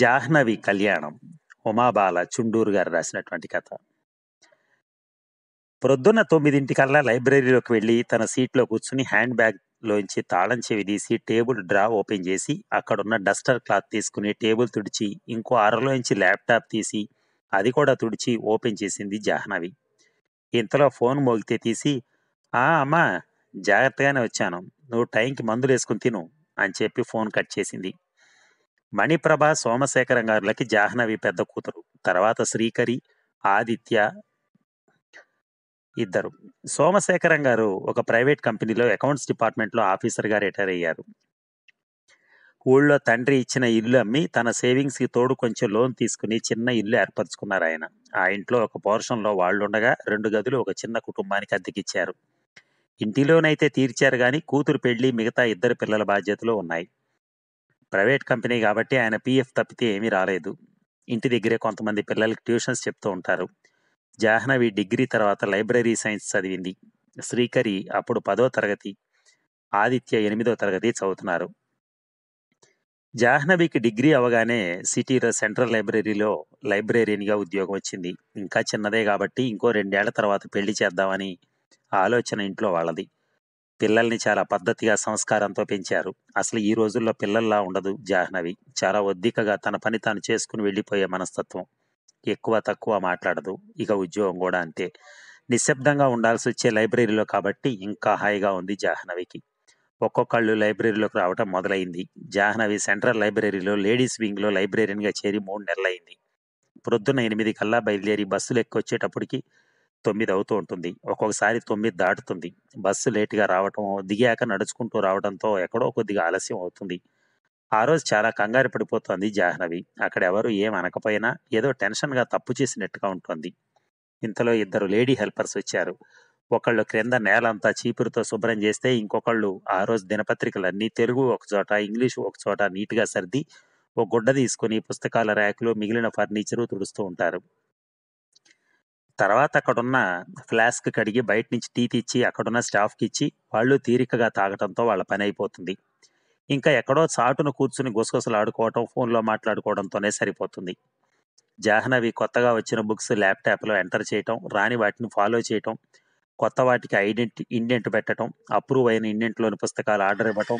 జాహ్నవి కళ్యాణం ఉమాబాల చుండూరు గారు రాసినటువంటి కథ ప్రొద్దున తొమ్మిదింటికల్లా లైబ్రరీలోకి వెళ్ళి తన సీట్లో కూర్చుని హ్యాండ్ బ్యాగ్ లోంచి తాళం చెవి తీసి టేబుల్ డ్రా ఓపెన్ చేసి అక్కడున్న డస్టర్ క్లాత్ తీసుకుని టేబుల్ తుడిచి ఇంకో అరలోంచి ల్యాప్టాప్ తీసి అది కూడా తుడిచి ఓపెన్ చేసింది జాహ్నవి ఇంతలో ఫోన్ మోగితే తీసి ఆ అమ్మా జాగ్రత్తగానే వచ్చాను నువ్వు టైంకి మందులు వేసుకుని తిను అని చెప్పి ఫోన్ కట్ చేసింది మణిప్రభ సోమశేఖరం గారులకి జాహ్నవి పెద్ద కూతురు తర్వాత శ్రీకరి ఆదిత్య ఇద్దరు సోమశేఖరం గారు ఒక ప్రైవేట్ కంపెనీలో అకౌంట్స్ డిపార్ట్మెంట్లో ఆఫీసర్గా రిటైర్ అయ్యారు ఊళ్ళో తండ్రి ఇచ్చిన ఇల్లు అమ్మి తన సేవింగ్స్కి తోడు కొంచెం లోన్ తీసుకుని చిన్న ఇల్లు ఏర్పరచుకున్నారు ఆయన ఆ ఇంట్లో ఒక పోర్షన్లో వాళ్ళుండగా రెండు గదులు ఒక చిన్న కుటుంబానికి అద్దెకిచ్చారు ఇంటిలోనైతే తీర్చారు కానీ కూతురు పెళ్లి మిగతా ఇద్దరు పిల్లల బాధ్యతలు ఉన్నాయి ప్రైవేట్ కంపెనీ కాబట్టి ఆయన పీఎఫ్ తప్పితే ఏమీ రాలేదు ఇంటి దగ్గరే కొంతమంది పిల్లలకి ట్యూషన్స్ చెప్తూ ఉంటారు జాహ్నవి డిగ్రీ తర్వాత లైబ్రరీ సైన్స్ చదివింది శ్రీకరి అప్పుడు పదో తరగతి ఆదిత్య ఎనిమిదో తరగతి చదువుతున్నారు జాహ్నవికి డిగ్రీ అవగానే సిటీలో సెంట్రల్ లైబ్రరీలో లైబ్రేరియన్గా ఉద్యోగం వచ్చింది ఇంకా చిన్నదే కాబట్టి ఇంకో రెండేళ్ల తర్వాత పెళ్లి చేద్దామని ఆలోచన ఇంట్లో వాళ్ళది పిల్లల్ని చాలా పద్ధతిగా సంస్కారంతో పెంచారు అసలు ఈ రోజుల్లో పిల్లల్లా ఉండదు జాహ్నవి చాలా ఒద్దికగా తన పని తాను చేసుకుని వెళ్ళిపోయే మనస్తత్వం ఎక్కువ తక్కువ మాట్లాడదు ఇక ఉద్యోగం కూడా అంతే నిశ్శబ్దంగా ఉండాల్సి వచ్చే లైబ్రరీలో కాబట్టి ఇంకా హాయిగా ఉంది జాహ్నవికి ఒక్కొక్కళ్ళు లైబ్రరీలోకి రావటం మొదలైంది జాహ్నవి సెంట్రల్ లైబ్రరీలో లేడీస్ వింగ్లో లైబ్రరీన్గా చేరి మూడు నెలలైంది ప్రొద్దున ఎనిమిది కల్లా బయలుదేరి బస్సులు ఎక్కొచ్చేటప్పటికి తొమ్మిది అవుతూ ఉంటుంది ఒక్కొక్కసారి తొమ్మిది దాటుతుంది బస్సు లేట్గా రావటం దిగాక నడుచుకుంటూ రావడంతో ఎక్కడో కొద్దిగా ఆలస్యం అవుతుంది ఆ రోజు చాలా కంగారు పడిపోతుంది జాహ్నవి అక్కడ ఏం అనకపోయినా ఏదో టెన్షన్గా తప్పు చేసినట్టుగా ఉంటుంది ఇంతలో ఇద్దరు లేడీ హెల్పర్స్ వచ్చారు ఒకళ్ళు క్రింద నేలంతా చీపురుతో శుభ్రం చేస్తే ఇంకొకళ్ళు ఆ రోజు దినపత్రికలన్నీ తెలుగు ఒకచోట ఇంగ్లీషు ఒకచోట నీట్గా సర్ది ఓ గుడ్డ తీసుకుని పుస్తకాల ర్యాకులు మిగిలిన ఫర్నిచరు తుడుస్తూ ఉంటారు తర్వాత అక్కడున్న ఫ్లాస్క్ కడిగి బయట నుంచి టీ తెచ్చి అక్కడున్న స్టాఫ్కి ఇచ్చి వాళ్ళు తీరికగా తాగటంతో వాళ్ళ పని అయిపోతుంది ఇంకా ఎక్కడో చాటును కూర్చుని గుసగుసలు ఆడుకోవటం ఫోన్లో మాట్లాడుకోవడంతోనే సరిపోతుంది జాహ్నవి కొత్తగా వచ్చిన బుక్స్ ల్యాప్టాప్లో ఎంటర్ చేయటం రాని వాటిని ఫాలో చేయటం కొత్త వాటికి ఐడెంటి ఇండెంట్ పెట్టడం అప్రూవ్ అయిన ఇండెంట్లోని పుస్తకాలు ఆర్డర్ ఇవ్వటం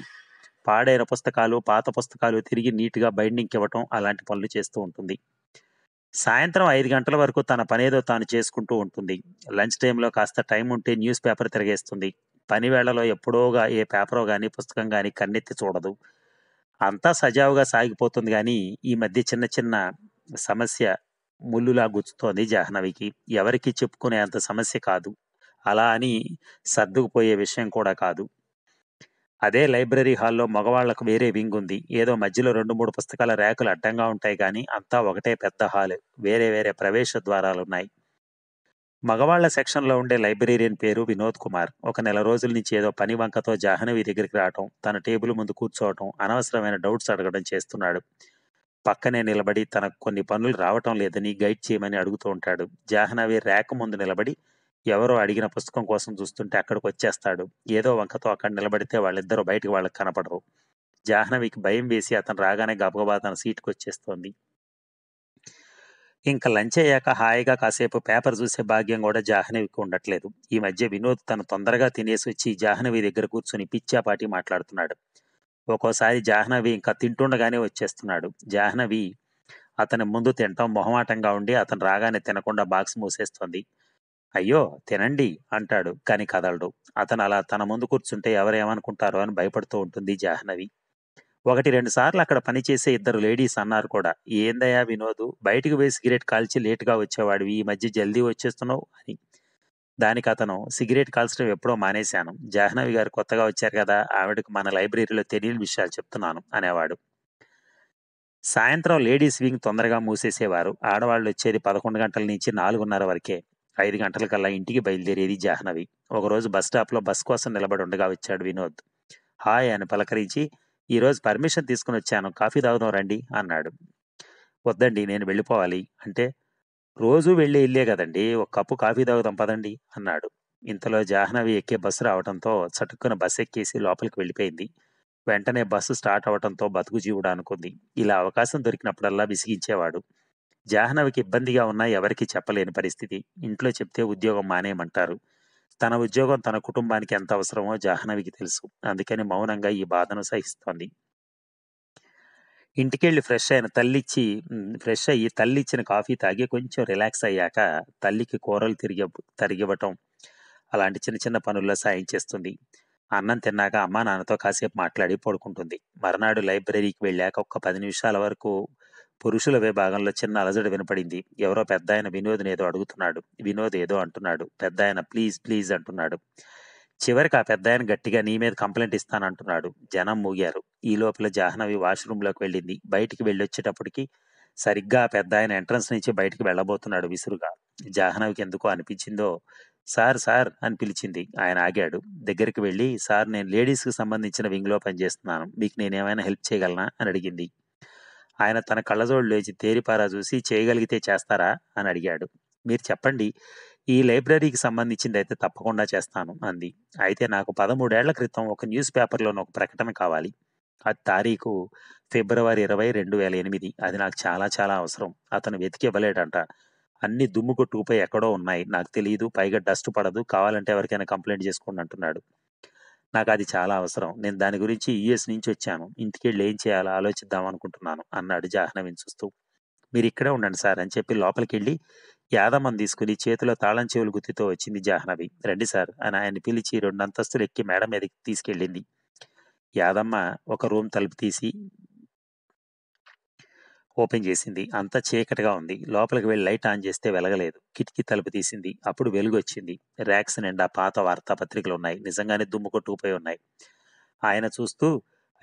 పాడైన పుస్తకాలు పాత పుస్తకాలు తిరిగి నీట్గా బైండింగ్కి ఇవ్వటం అలాంటి పనులు చేస్తూ ఉంటుంది సాయంత్రం ఐదు గంటల వరకు తన పనేదో తాను చేసుకుంటూ ఉంటుంది లంచ్ టైంలో కాస్త టైం ఉంటే న్యూస్ పేపర్ తిరిగేస్తుంది పని వేళలో ఎప్పుడోగా ఏ పేపరో కానీ పుస్తకం కానీ కన్నెత్తి చూడదు అంతా సజావుగా సాగిపోతుంది కానీ ఈ మధ్య చిన్న చిన్న సమస్య ముళ్ళులా గుచ్చుతోంది జాహ్నవికి ఎవరికి చెప్పుకునే అంత సమస్య కాదు అలా అని సర్దుకుపోయే విషయం కూడా కాదు అదే లైబ్రరీ హాల్లో మగవాళ్లకు వేరే వింగ్ ఉంది ఏదో మధ్యలో రెండు మూడు పుస్తకాల ర్యాకులు అడ్డంగా ఉంటాయి కానీ అంతా ఒకటే పెద్ద హాల్ వేరే వేరే ప్రవేశ ద్వారాలు ఉన్నాయి మగవాళ్ల సెక్షన్లో ఉండే లైబ్రేరియన్ పేరు వినోద్ కుమార్ ఒక నెల రోజుల నుంచి ఏదో పని వంకతో జాహ్నవి దగ్గరికి రావటం తన టేబుల్ ముందు కూర్చోవటం అనవసరమైన డౌట్స్ అడగడం చేస్తున్నాడు పక్కనే నిలబడి తనకు కొన్ని పనులు రావటం లేదని గైడ్ చేయమని అడుగుతూ ఉంటాడు జాహ్నవి ర్యాక్ ముందు నిలబడి ఎవరో అడిగిన పుస్తకం కోసం చూస్తుంటే అక్కడికి వచ్చేస్తాడు ఏదో వంకతో అక్కడ నిలబడితే వాళ్ళిద్దరూ బయటికి వాళ్ళకి కనపడరు జాహ్నవికి భయం వేసి అతను రాగానే గబగబా తన సీట్కి వచ్చేస్తోంది ఇంకా లంచ్ అయ్యాక హాయిగా కాసేపు పేపర్ చూసే భాగ్యం కూడా జాహ్నవికి ఉండట్లేదు ఈ మధ్య వినోద్ తను తొందరగా తినేసి వచ్చి జాహ్నవి దగ్గర కూర్చుని పిచ్చాపాటి మాట్లాడుతున్నాడు ఒక్కోసారి జాహ్నవి ఇంకా తింటుండగానే వచ్చేస్తున్నాడు జాహ్నవి అతని ముందు తింటాం మొహమాటంగా ఉండి అతను రాగానే తినకుండా బాక్స్ మూసేస్తోంది అయ్యో తినండి అంటాడు కాని కదలడు అతను అలా తన ముందు కూర్చుంటే ఎవరేమనుకుంటారో అని భయపడుతూ ఉంటుంది జాహ్నవి ఒకటి రెండు సార్లు అక్కడ పనిచేసే ఇద్దరు లేడీస్ అన్నారు కూడా ఏందయ్యా వినోదు బయటకు పోయి సిగరెట్ కాల్చి లేట్గా వచ్చేవాడివి ఈ మధ్య జల్దీ వచ్చేస్తున్నావు అని దానికి అతను సిగరెట్ కాల్చడం ఎప్పుడో మానేశాను జాహ్నవి గారు కొత్తగా వచ్చారు కదా ఆవిడకు మన లైబ్రరీలో తెలియని విషయాలు చెప్తున్నాను అనేవాడు సాయంత్రం లేడీస్ వింగ్ తొందరగా మూసేసేవారు ఆడవాళ్ళు వచ్చేది పదకొండు గంటల నుంచి నాలుగున్నర వరకే ఐదు గంటలకల్లా ఇంటికి బయలుదేరేది జాహ్నవి ఒకరోజు బస్ స్టాప్లో బస్ కోసం నిలబడి ఉండగా వచ్చాడు వినోద్ హాయ్ అని పలకరించి ఈరోజు పర్మిషన్ తీసుకుని వచ్చాను కాఫీ తాగుదాం రండి అన్నాడు వద్దండి నేను వెళ్ళిపోవాలి అంటే రోజు వెళ్ళే కదండి ఒక కప్పు కాఫీ తాగుదాం పదండి అన్నాడు ఇంతలో జాహ్నవి ఎక్కే బస్సు రావడంతో చటుక్కున బస్సు ఎక్కేసి లోపలికి వెళ్ళిపోయింది వెంటనే బస్సు స్టార్ట్ అవడంతో బతుకు జీవుడు అనుకుంది ఇలా అవకాశం దొరికినప్పుడల్లా విసిగించేవాడు జాహ్నవికి ఇబ్బందిగా ఉన్నా ఎవరికి చెప్పలేని పరిస్థితి ఇంట్లో చెప్తే ఉద్యోగం మానేయమంటారు తన ఉద్యోగం తన కుటుంబానికి ఎంత అవసరమో జాహ్నవికి తెలుసు అందుకని మౌనంగా ఈ బాధను సహిస్తోంది ఇంటికెళ్ళి ఫ్రెష్ అయిన తల్లిచ్చి ఫ్రెష్ అయ్యి తల్లిచ్చిన కాఫీ తాగి కొంచెం రిలాక్స్ అయ్యాక తల్లికి కూరలు తిరిగి తరిగివ్వటం అలాంటి చిన్న చిన్న పనుల్లో సాయం చేస్తుంది అన్నం తిన్నాక అమ్మా నాన్నతో కాసేపు మాట్లాడి పడుకుంటుంది మర్నాడు లైబ్రరీకి వెళ్ళాక ఒక పది నిమిషాల వరకు పురుషుల విభాగంలో చిన్న అలజడి వినపడింది ఎవరో పెద్ద ఆయన వినోద్ని ఏదో అడుగుతున్నాడు వినోద్ ఏదో అంటున్నాడు పెద్ద ఆయన ప్లీజ్ ప్లీజ్ అంటున్నాడు చివరికి ఆ పెద్ద ఆయన గట్టిగా నీ మీద కంప్లైంట్ ఇస్తానంటున్నాడు జనం మూగారు ఈ లోపల జాహ్నవి వాష్రూమ్లోకి వెళ్ళింది బయటికి వచ్చేటప్పటికి సరిగ్గా ఆ పెద్ద ఆయన ఎంట్రన్స్ నుంచి బయటికి వెళ్ళబోతున్నాడు విసురుగా జాహ్నవికి ఎందుకో అనిపించిందో సార్ సార్ అని పిలిచింది ఆయన ఆగాడు దగ్గరికి వెళ్ళి సార్ నేను లేడీస్కి సంబంధించిన వింగ్లో పనిచేస్తున్నాను మీకు నేనేమైనా హెల్ప్ చేయగలనా అని అడిగింది ఆయన తన కళ్ళజోడు లేచి తేరిపారా చూసి చేయగలిగితే చేస్తారా అని అడిగాడు మీరు చెప్పండి ఈ లైబ్రరీకి సంబంధించింది అయితే తప్పకుండా చేస్తాను అంది అయితే నాకు పదమూడేళ్ల క్రితం ఒక న్యూస్ పేపర్లోని ఒక ప్రకటన కావాలి ఆ తారీఖు ఫిబ్రవరి ఇరవై రెండు వేల ఎనిమిది అది నాకు చాలా చాలా అవసరం అతను వెతికి ఇవ్వలేడంట అన్ని దుమ్ము కొట్టుకుపోయి ఎక్కడో ఉన్నాయి నాకు తెలియదు పైగా డస్ట్ పడదు కావాలంటే ఎవరికైనా కంప్లైంట్ చేసుకోండి అంటున్నాడు నాకు అది చాలా అవసరం నేను దాని గురించి యుఎస్ నుంచి వచ్చాను ఇంటికెళ్ళి ఏం చేయాలో ఆలోచిద్దాం అనుకుంటున్నాను అన్నాడు జాహ్నవిని చూస్తూ మీరు ఇక్కడే ఉండండి సార్ అని చెప్పి లోపలికి వెళ్ళి యాదమ్మని తీసుకుని చేతిలో తాళం చెవులు గుత్తితో వచ్చింది జాహ్నవి రండి సార్ అని ఆయన పిలిచి రెండు అంతస్తులు ఎక్కి మేడం మీదకి తీసుకెళ్ళింది యాదమ్మ ఒక రూమ్ తలుపు తీసి ఓపెన్ చేసింది అంతా చీకటిగా ఉంది లోపలికి వెళ్ళి లైట్ ఆన్ చేస్తే వెలగలేదు కిటికీ తలుపు తీసింది అప్పుడు వెలుగు వచ్చింది ర్యాక్స్ నిండా పాత వార్తాపత్రికలు ఉన్నాయి నిజంగానే దుమ్ము కొట్టుకుపోయి ఉన్నాయి ఆయన చూస్తూ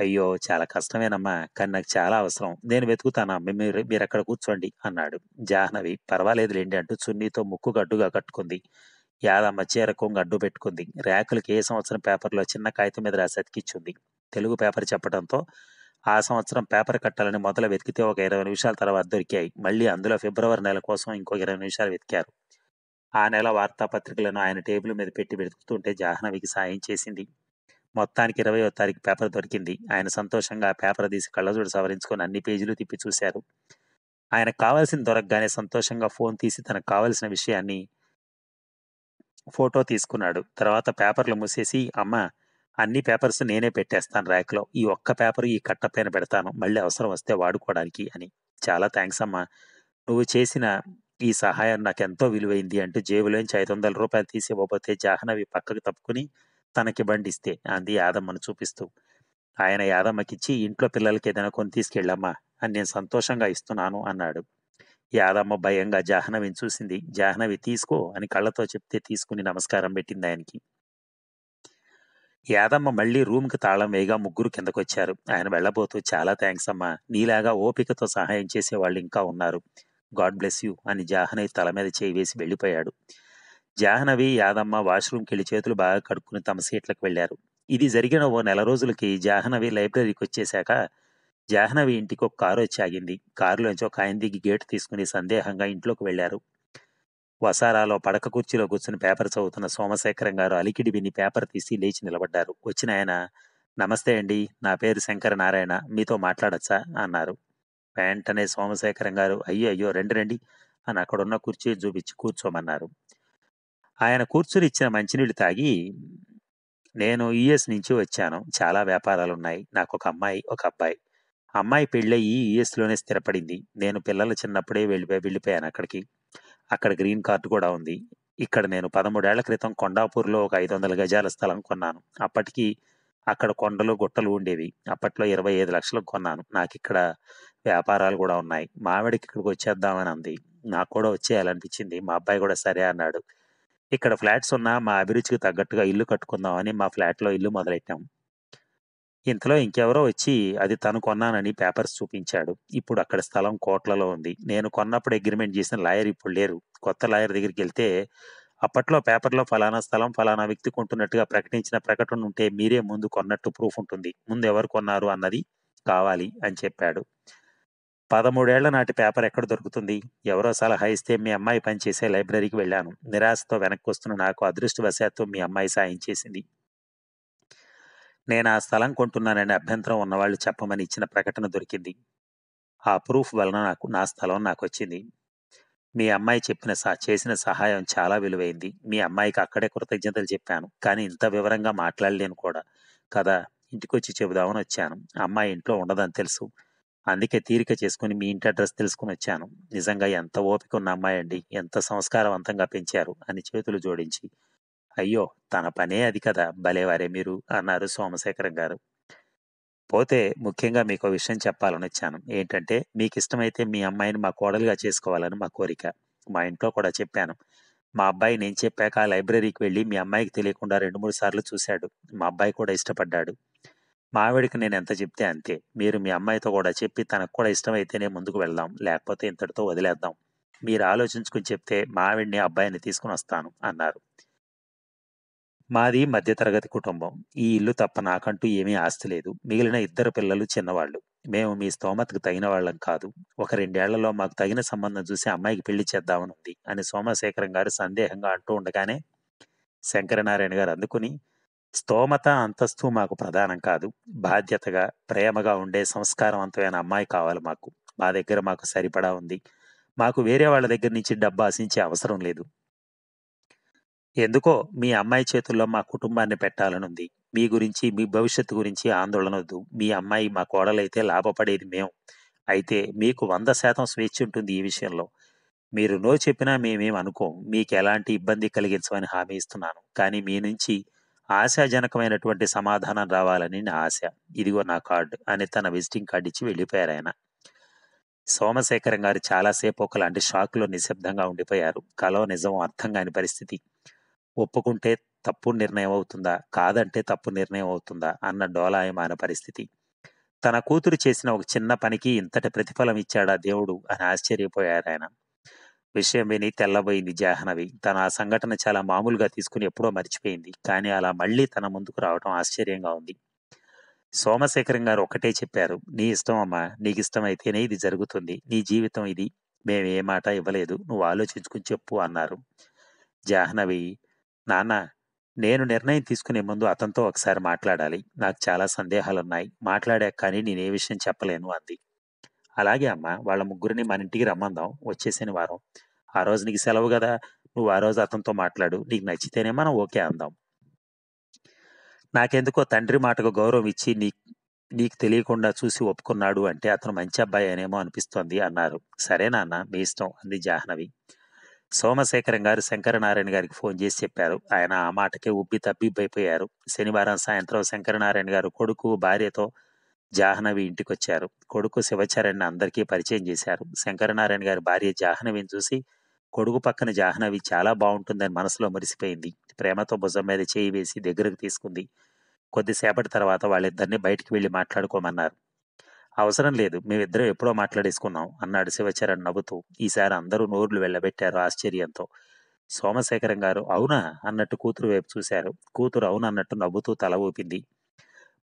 అయ్యో చాలా కష్టమేనమ్మా కానీ నాకు చాలా అవసరం నేను వెతుకుతానా మిమ్మల్ని మీరు అక్కడ కూర్చోండి అన్నాడు జాహ్నవి పర్వాలేదు లేండి అంటూ చున్నీతో ముక్కు గడ్డుగా కట్టుకుంది యాదమ్మ చీరకు కొంగు అడ్డు పెట్టుకుంది ర్యాకులకి ఏ సంవత్సరం పేపర్లో చిన్న కాగితం మీద రాసి అతికిచ్చుంది తెలుగు పేపర్ చెప్పడంతో ఆ సంవత్సరం పేపర్ కట్టాలని మొదలు వెతికితే ఒక ఇరవై నిమిషాల తర్వాత దొరికాయి మళ్ళీ అందులో ఫిబ్రవరి నెల కోసం ఇంకో ఇరవై నిమిషాలు వెతికారు ఆ నెల వార్తాపత్రికలను ఆయన టేబుల్ మీద పెట్టి వెతుకుతుంటే జాహ్నవికి సాయం చేసింది మొత్తానికి ఇరవయో తారీఖు పేపర్ దొరికింది ఆయన సంతోషంగా ఆ పేపర్ తీసి కళ్ళజోడు సవరించుకొని అన్ని పేజీలు తిప్పి చూశారు ఆయనకు కావాల్సిన దొరకగానే సంతోషంగా ఫోన్ తీసి తనకు కావలసిన విషయాన్ని ఫోటో తీసుకున్నాడు తర్వాత పేపర్లు మూసేసి అమ్మ అన్ని పేపర్స్ నేనే పెట్టేస్తాను ర్యాక్లో ఈ ఒక్క పేపర్ ఈ కట్ట పైన పెడతాను మళ్ళీ అవసరం వస్తే వాడుకోవడానికి అని చాలా థ్యాంక్స్ అమ్మా నువ్వు చేసిన ఈ సహాయం నాకు ఎంతో విలువైంది అంటూ జేబులోంచి ఐదు వందల రూపాయలు తీసి ఇవ్వబోతే జాహ్నవి పక్కకు తప్పుకుని తనకి బండిస్తే అంది యాదమ్మను చూపిస్తూ ఆయన యాదమ్మకిచ్చి ఇంట్లో పిల్లలకి ఏదైనా కొని తీసుకెళ్ళమ్మా అని నేను సంతోషంగా ఇస్తున్నాను అన్నాడు యాదమ్మ భయంగా జాహ్నవిని చూసింది జాహ్నవి తీసుకో అని కళ్ళతో చెప్తే తీసుకుని నమస్కారం పెట్టింది ఆయనకి యాదమ్మ మళ్ళీ రూమ్కి తాళం వేయగా ముగ్గురు కిందకొచ్చారు ఆయన వెళ్లబోతూ చాలా థ్యాంక్స్ అమ్మా నీలాగా ఓపికతో సహాయం చేసే వాళ్ళు ఇంకా ఉన్నారు గాడ్ బ్లెస్ యూ అని జాహ్నవి తల మీద చేయి వేసి వెళ్ళిపోయాడు జాహ్నవి యాదమ్మ వాష్రూమ్కి వెళ్లి చేతులు బాగా కడుక్కుని తమ సీట్లకు వెళ్లారు ఇది జరిగిన ఓ నెల రోజులకి జాహ్నవి లైబ్రరీకి వచ్చేశాక జాహ్నవి ఇంటికి ఒక కారు వచ్చి ఆగింది కారులోంచి ఒక ఆయన దిగి గేటు తీసుకుని సందేహంగా ఇంట్లోకి వెళ్లారు వసారాలో పడక కుర్చీలో కూర్చుని పేపర్ చదువుతున్న సోమశేఖరం గారు అలికిడి విని పేపర్ తీసి లేచి నిలబడ్డారు వచ్చిన ఆయన నమస్తే అండి నా పేరు శంకర నారాయణ మీతో మాట్లాడచ్చా అన్నారు వెంటనే సోమశేఖరం గారు అయ్యో అయ్యో రెండు రండి అని అక్కడున్న కుర్చీ చూపించి కూర్చోమన్నారు ఆయన కూర్చుని ఇచ్చిన మంచినీళ్ళు తాగి నేను యుఎస్ నుంచి వచ్చాను చాలా వ్యాపారాలు ఉన్నాయి నాకు ఒక అమ్మాయి ఒక అబ్బాయి అమ్మాయి పెళ్ళయి యుఎస్లోనే స్థిరపడింది నేను పిల్లలు చిన్నప్పుడే వెళ్ళిపోయి వెళ్ళిపోయాను అక్కడికి అక్కడ గ్రీన్ కార్డు కూడా ఉంది ఇక్కడ నేను పదమూడేళ్ల క్రితం కొండాపూర్లో ఒక ఐదు వందల గజాల స్థలం కొన్నాను అప్పటికి అక్కడ కొండలు గుట్టలు ఉండేవి అప్పట్లో ఇరవై ఐదు లక్షలకు కొన్నాను నాకు ఇక్కడ వ్యాపారాలు కూడా ఉన్నాయి మామిడికి ఇక్కడికి వచ్చేద్దామని అంది నాకు కూడా వచ్చేయాలనిపించింది మా అబ్బాయి కూడా సరే అన్నాడు ఇక్కడ ఫ్లాట్స్ ఉన్నా మా అభిరుచికి తగ్గట్టుగా ఇల్లు కట్టుకుందామని మా ఫ్లాట్లో ఇల్లు మొదలెట్టాం ఇంతలో ఇంకెవరో వచ్చి అది తను కొన్నానని పేపర్స్ చూపించాడు ఇప్పుడు అక్కడ స్థలం కోట్లలో ఉంది నేను కొన్నప్పుడు అగ్రిమెంట్ చేసిన లాయర్ ఇప్పుడు లేరు కొత్త లాయర్ దగ్గరికి వెళ్తే అప్పట్లో పేపర్లో ఫలానా స్థలం ఫలానా వ్యక్తి కొంటున్నట్టుగా ప్రకటించిన ప్రకటన ఉంటే మీరే ముందు కొన్నట్టు ప్రూఫ్ ఉంటుంది ముందు ఎవరు కొన్నారు అన్నది కావాలి అని చెప్పాడు పదమూడేళ్ల నాటి పేపర్ ఎక్కడ దొరుకుతుంది ఎవరో సలహా ఇస్తే మీ అమ్మాయి పనిచేసే లైబ్రరీకి వెళ్ళాను నిరాశతో వెనక్కి వస్తున్న నాకు అదృష్టవశాత్తు మీ అమ్మాయి సాయం చేసింది నేను ఆ స్థలం కొంటున్నానని అభ్యంతరం ఉన్నవాళ్ళు చెప్పమని ఇచ్చిన ప్రకటన దొరికింది ఆ ప్రూఫ్ వలన నాకు నా స్థలం నాకు వచ్చింది మీ అమ్మాయి చెప్పిన చేసిన సహాయం చాలా విలువైంది మీ అమ్మాయికి అక్కడే కృతజ్ఞతలు చెప్పాను కానీ ఇంత వివరంగా మాట్లాడలేను కూడా కదా ఇంటికొచ్చి చెబుదామని వచ్చాను అమ్మాయి ఇంట్లో ఉండదని తెలుసు అందుకే తీరిక చేసుకుని మీ ఇంటి అడ్రస్ తెలుసుకుని వచ్చాను నిజంగా ఎంత ఓపిక ఉన్న అమ్మాయి అండి ఎంత సంస్కారవంతంగా పెంచారు అని చేతులు జోడించి అయ్యో తన పనే అది కదా భలేవారే మీరు అన్నారు సోమశేఖరం గారు పోతే ముఖ్యంగా మీకు విషయం చెప్పాలని వచ్చాను ఏంటంటే మీకు ఇష్టమైతే మీ అమ్మాయిని మా కోడలుగా చేసుకోవాలని మా కోరిక మా ఇంట్లో కూడా చెప్పాను మా అబ్బాయి నేను చెప్పాక లైబ్రరీకి వెళ్ళి మీ అమ్మాయికి తెలియకుండా రెండు మూడు సార్లు చూశాడు మా అబ్బాయి కూడా ఇష్టపడ్డాడు మా ఆవిడకి నేను ఎంత చెప్తే అంతే మీరు మీ అమ్మాయితో కూడా చెప్పి తనకు కూడా ఇష్టమైతేనే ముందుకు వెళ్దాం లేకపోతే ఇంతటితో వదిలేద్దాం మీరు ఆలోచించుకుని చెప్తే మా ఆవిడ్ని అబ్బాయిని తీసుకుని వస్తాను అన్నారు మాది మధ్యతరగతి కుటుంబం ఈ ఇల్లు తప్ప నాకంటూ ఏమీ ఆస్తి లేదు మిగిలిన ఇద్దరు పిల్లలు చిన్నవాళ్ళు మేము మీ స్తోమతకు తగిన వాళ్ళం కాదు ఒక రెండేళ్లలో మాకు తగిన సంబంధం చూసి అమ్మాయికి పెళ్లి చేద్దామనుంది అని సోమశేఖరం గారు సందేహంగా అంటూ ఉండగానే శంకరనారాయణ గారు అందుకుని స్తోమత అంతస్తు మాకు ప్రధానం కాదు బాధ్యతగా ప్రేమగా ఉండే సంస్కారవంతమైన అమ్మాయి కావాలి మాకు మా దగ్గర మాకు సరిపడా ఉంది మాకు వేరే వాళ్ళ దగ్గర నుంచి డబ్బు ఆశించే అవసరం లేదు ఎందుకో మీ అమ్మాయి చేతుల్లో మా కుటుంబాన్ని పెట్టాలనుంది మీ గురించి మీ భవిష్యత్తు గురించి ఆందోళన వద్దు మీ అమ్మాయి మా కోడలైతే లాభపడేది మేము అయితే మీకు వంద శాతం స్వేచ్ఛ ఉంటుంది ఈ విషయంలో మీరు నో చెప్పినా మేమేం అనుకో మీకు ఎలాంటి ఇబ్బంది కలిగించమని హామీ ఇస్తున్నాను కానీ మీ నుంచి ఆశాజనకమైనటువంటి సమాధానం రావాలని నా ఆశ ఇదిగో నా కార్డు అని తన విజిటింగ్ కార్డు ఇచ్చి వెళ్ళిపోయారు ఆయన సోమశేఖరం గారు చాలాసేపు ఒకలాంటి షాక్లో నిశ్శబ్దంగా ఉండిపోయారు కలో నిజం అర్థం కాని పరిస్థితి ఒప్పుకుంటే తప్పు నిర్ణయం అవుతుందా కాదంటే తప్పు నిర్ణయం అవుతుందా అన్న డోలాయమాన పరిస్థితి తన కూతురు చేసిన ఒక చిన్న పనికి ఇంతటి ప్రతిఫలం ఇచ్చాడా దేవుడు అని ఆశ్చర్యపోయారు ఆయన విషయం విని తెల్లబోయింది జాహ్నవి తను ఆ సంఘటన చాలా మామూలుగా తీసుకుని ఎప్పుడో మర్చిపోయింది కానీ అలా మళ్ళీ తన ముందుకు రావడం ఆశ్చర్యంగా ఉంది సోమశేఖరం గారు ఒకటే చెప్పారు నీ ఇష్టం అమ్మా నీకు ఇష్టమైతేనే ఇది జరుగుతుంది నీ జీవితం ఇది మేము ఏ మాట ఇవ్వలేదు నువ్వు ఆలోచించుకుని చెప్పు అన్నారు జాహ్నవి నాన్న నేను నిర్ణయం తీసుకునే ముందు అతనితో ఒకసారి మాట్లాడాలి నాకు చాలా సందేహాలున్నాయి మాట్లాడాక కానీ నేనే విషయం చెప్పలేను అంది అలాగే అమ్మ వాళ్ళ ముగ్గురిని మన ఇంటికి రమ్మందాం వచ్చేసిన వారం ఆ రోజు నీకు సెలవు కదా నువ్వు ఆ రోజు అతనితో మాట్లాడు నీకు నచ్చితేనే మనం ఓకే అందాం నాకెందుకో తండ్రి మాటకు గౌరవం ఇచ్చి నీ నీకు తెలియకుండా చూసి ఒప్పుకున్నాడు అంటే అతను మంచి అబ్బాయి అనేమో అనిపిస్తోంది అన్నారు సరే నాన్న మీ ఇష్టం అంది జాహ్నవి సోమశేఖరం గారు శంకరనారాయణ గారికి ఫోన్ చేసి చెప్పారు ఆయన ఆ మాటకే ఉబ్బి తబ్బిబ్బైపోయారు శనివారం సాయంత్రం శంకరనారాయణ గారు కొడుకు భార్యతో జాహ్నవి ఇంటికొచ్చారు కొడుకు శివచరణ్ అందరికీ పరిచయం చేశారు శంకరనారాయణ గారి భార్య జాహ్నవిని చూసి కొడుకు పక్కన జాహ్నవి చాలా బాగుంటుందని మనసులో మురిసిపోయింది ప్రేమతో భుజం మీద చేయి వేసి దగ్గరకు తీసుకుంది కొద్దిసేపటి తర్వాత వాళ్ళిద్దరిని బయటికి వెళ్ళి మాట్లాడుకోమన్నారు అవసరం లేదు మేమిద్దరం ఎప్పుడో మాట్లాడేసుకున్నాం అన్నాడు శివచరణ్ నవ్వుతూ ఈసారి అందరూ నోర్లు వెళ్ళబెట్టారు ఆశ్చర్యంతో సోమశేఖరం గారు అవునా అన్నట్టు కూతురు వైపు చూశారు కూతురు అవునన్నట్టు అన్నట్టు నవ్వుతూ తల ఊపింది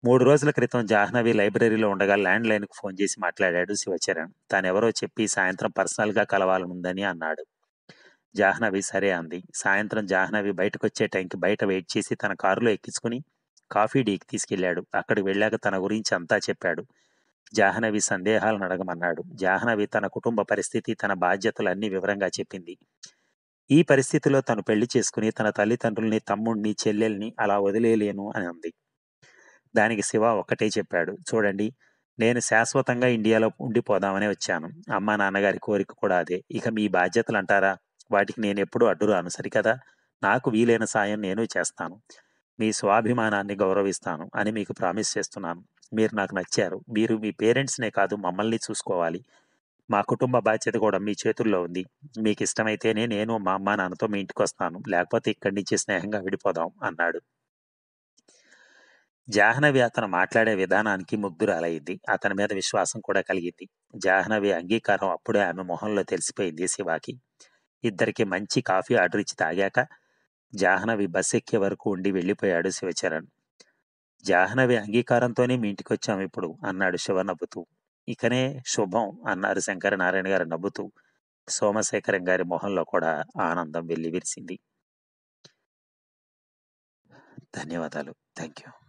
మూడు రోజుల క్రితం జాహ్నవి లైబ్రరీలో ఉండగా ల్యాండ్ లైన్కు ఫోన్ చేసి మాట్లాడాడు శివచరణ్ తానెవరో చెప్పి సాయంత్రం పర్సనల్గా కలవాలనుందని అన్నాడు జాహ్నవి సరే అంది సాయంత్రం జాహ్నవి బయటకు వచ్చే టైంకి బయట వెయిట్ చేసి తన కారులో ఎక్కించుకుని కాఫీ డీకి తీసుకెళ్లాడు అక్కడికి వెళ్ళాక తన గురించి అంతా చెప్పాడు జాహ్నవి సందేహాలను అడగమన్నాడు జాహ్నవి తన కుటుంబ పరిస్థితి తన బాధ్యతలన్నీ వివరంగా చెప్పింది ఈ పరిస్థితిలో తను పెళ్లి చేసుకుని తన తల్లిదండ్రుల్ని తమ్ముణ్ణి చెల్లెల్ని అలా వదిలేయలేను అని అంది దానికి శివ ఒక్కటే చెప్పాడు చూడండి నేను శాశ్వతంగా ఇండియాలో ఉండిపోదామనే వచ్చాను అమ్మా నాన్నగారి కోరిక కూడా అదే ఇక మీ బాధ్యతలు అంటారా వాటికి నేను ఎప్పుడూ అడ్డురాను సరికదా నాకు వీలైన సాయం నేను చేస్తాను మీ స్వాభిమానాన్ని గౌరవిస్తాను అని మీకు ప్రామిస్ చేస్తున్నాను మీరు నాకు నచ్చారు మీరు మీ పేరెంట్స్నే కాదు మమ్మల్ని చూసుకోవాలి మా కుటుంబ బాధ్యత కూడా మీ చేతుల్లో ఉంది మీకు ఇష్టమైతేనే నేను మా అమ్మ నాన్నతో మీ ఇంటికి వస్తాను లేకపోతే ఇక్కడి నుంచి స్నేహంగా విడిపోదాం అన్నాడు జాహ్నవి అతను మాట్లాడే విధానానికి ముగ్ధురాలయ్యింది అతని మీద విశ్వాసం కూడా కలిగింది జాహ్నవి అంగీకారం అప్పుడే ఆమె మొహంలో తెలిసిపోయింది శివాకి ఇద్దరికి మంచి కాఫీ ఆర్డర్ ఇచ్చి తాగాక జాహ్నవి బస్ ఎక్కే వరకు ఉండి వెళ్ళిపోయాడు శివచరణ్ జాహ్నవి అంగీకారంతోనే మీ ఇంటికి వచ్చాం ఇప్పుడు అన్నాడు శివ నవ్వుతూ ఇకనే శుభం అన్నారు శంకరనారాయణ గారు నవ్వుతూ సోమశేఖరం గారి మొహంలో కూడా ఆనందం వెళ్ళి విరిసింది ధన్యవాదాలు థ్యాంక్ యూ